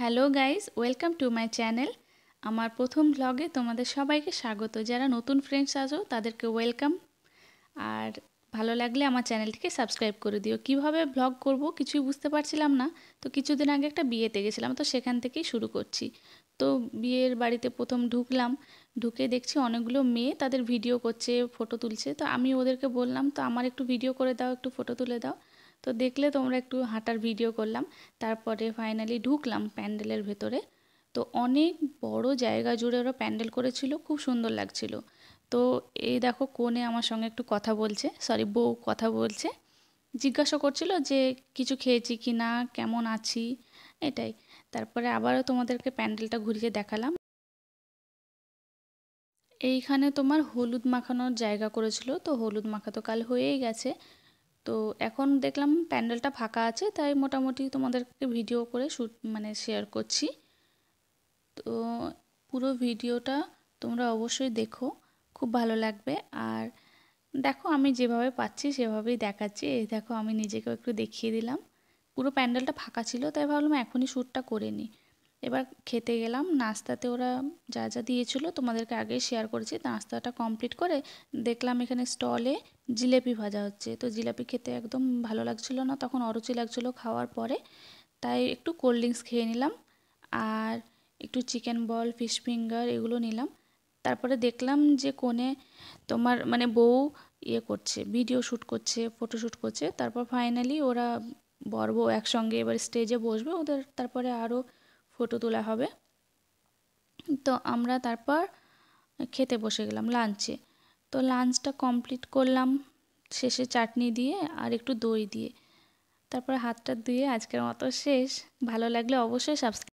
hello guys welcome to my channel আমার প্রথম ব্লগে তোমাদের সবাইকে স্বাগত যারা নতুন ফ্রেন্ডস আসো তাদেরকে ওয়েলকাম আর ভালো লাগলে আমার চ্যানেলটিকে সাবস্ক্রাইব করে দিও কিভাবে ব্লগ করব কিছুই বুঝতে পারছিলাম না তো কিছুদিন আগে একটা বিয়েতে গেছিলাম তো সেখান থেকেই শুরু করছি তো বিয়ের বাড়িতে প্রথম ঢুকলাম ঢুকে দেখছি অনেকগুলো মেয়ে তাদের ভিডিও করছে ফটো তুলছে তো আমি ওদেরকে বললাম তো আমার একটু ভিডিও করে দাও একটু ফটো তুলে দাও তো দেখলে তোমরা একটু হাঁটার ভিডিও করলাম তারপরে ফাইনালি ঢুকলাম প্যান্ডেলের ভেতরে তো অনেক বড় জায়গা জুড়ে ওরা প্যান্ডেল করেছিল খুব সুন্দর লাগছিল তো এই দেখো কোণে আমার সঙ্গে একটু কথা বলছে সরি বউ কথা বলছে জিজ্ঞাসা করছিল যে কিছু খেয়েছি কি না কেমন আছি এটাই তারপরে আবারও তোমাদেরকে প্যান্ডেলটা ঘুরিয়ে দেখালাম এইখানে তোমার হলুদ মাখানোর জায়গা করেছিল তো হলুদ মাখা তো কাল হয়েই গেছে তো এখন দেখলাম প্যান্ডেলটা ফাঁকা আছে তাই মোটামুটি তোমাদেরকে ভিডিও করে শ্যুট মানে শেয়ার করছি তো পুরো ভিডিওটা তোমরা অবশ্যই দেখো খুব ভালো লাগবে আর দেখো আমি যেভাবে পাচ্ছি সেভাবেই দেখাচ্ছি এই দেখো আমি নিজেকেও একটু দেখিয়ে দিলাম পুরো প্যান্ডেলটা ফাঁকা ছিল তাই ভাবলাম এখনই শ্যুটটা করে নিই এবার খেতে গেলাম নাস্তাতে ওরা যা যা দিয়েছিল তোমাদেরকে আগে শেয়ার করেছি নাস্তাটা কমপ্লিট করে দেখলাম এখানে স্টলে জিলেপি ভাজা হচ্ছে তো জিলাপি খেতে একদম ভালো লাগছিল না তখন অরুচি লাগছিলো খাওয়ার পরে তাই একটু কোল্ড ড্রিঙ্কস খেয়ে নিলাম আর একটু চিকেন বল ফিশ ফিঙ্গার এগুলো নিলাম তারপরে দেখলাম যে কোণে তোমার মানে বউ ইয়ে করছে ভিডিও শ্যুট করছে ফটো শ্যুট করছে তারপর ফাইনালি ওরা বর বউ একসঙ্গে এবার স্টেজে বসবে ওদের তারপরে আরও ফটো তোলা হবে তো আমরা তারপর খেতে বসে গেলাম লাঞ্চে তো লাঞ্চটা কমপ্লিট করলাম শেষে চাটনি দিয়ে আর একটু দই দিয়ে তারপর হাতটা দিয়ে আজকের মতো শেষ ভালো লাগলে অবশ্যই সাবস্ক্রাইব